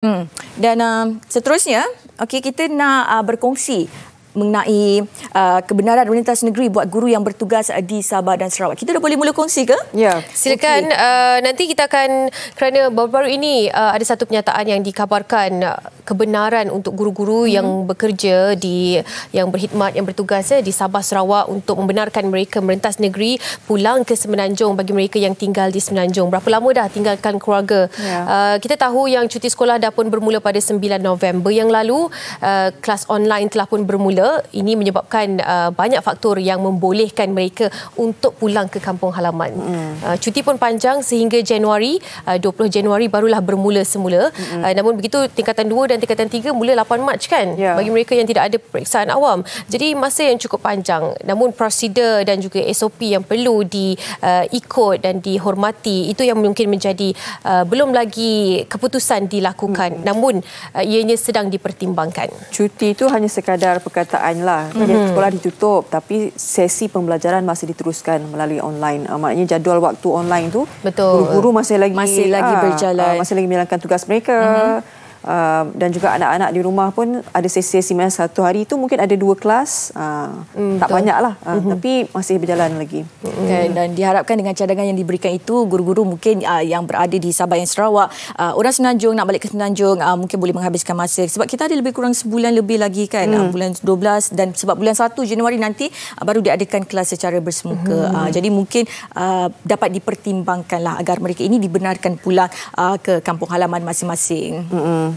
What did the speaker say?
Hmm. Dan uh, seterusnya, okay kita nak uh, berkongsi mengenai uh, kebenaran rentas negeri buat guru yang bertugas uh, di Sabah dan Sarawak. Kita dah boleh mula kongsi ke? Ya. Silakan okay. uh, nanti kita akan kerana baru-baru ini uh, ada satu pernyataan yang dikabarkan uh, kebenaran untuk guru-guru hmm. yang bekerja di yang berkhidmat yang bertugas ya, di Sabah Sarawak untuk membenarkan mereka merentas negeri pulang ke Semenanjung bagi mereka yang tinggal di Semenanjung. Berapa lama dah tinggalkan keluarga? Yeah. Uh, kita tahu yang cuti sekolah dah pun bermula pada 9 November yang lalu. Uh, kelas online telah pun bermula. Ini menyebabkan uh, banyak faktor yang membolehkan mereka untuk pulang ke kampung halaman. Hmm. Uh, cuti pun panjang sehingga Januari, uh, 20 Januari barulah bermula semula. Hmm. Uh, namun begitu tingkatan 2 dan tingkatan 3 mula 8 Mac kan yeah. bagi mereka yang tidak ada periksaan awam. Jadi masa yang cukup panjang namun prosedur dan juga SOP yang perlu diikut uh, dan dihormati itu yang mungkin menjadi uh, belum lagi keputusan dilakukan hmm namun uh, ianya sedang dipertimbangkan. Cuti itu hanya sekadar perkataanlah. Mm-hmm. Sekolah ditutup tapi sesi pembelajaran masih diteruskan melalui online. Uh, maknanya jadual waktu online itu guru-guru masih lagi masih lagi uh, berjalan uh, masih lagi menjalankan tugas mereka. Mm-hmm uh, dan juga anak-anak di rumah pun ada sesi-sesi macam satu hari itu mungkin ada dua kelas uh, mm, tak banyak lah uh, mm-hmm. tapi masih berjalan lagi okay, hmm. dan diharapkan dengan cadangan yang diberikan itu guru-guru mungkin uh, yang berada di Sabah dan Sarawak uh, orang Semenanjung nak balik ke Senanjung uh, mungkin boleh menghabiskan masa sebab kita ada lebih kurang sebulan lebih lagi kan mm. uh, bulan 12 dan sebab bulan 1 Januari nanti uh, baru diadakan kelas secara bersemuka mm. uh, jadi mungkin uh, dapat dipertimbangkan lah agar mereka ini dibenarkan pulang uh, ke kampung halaman masing-masing. Hmm.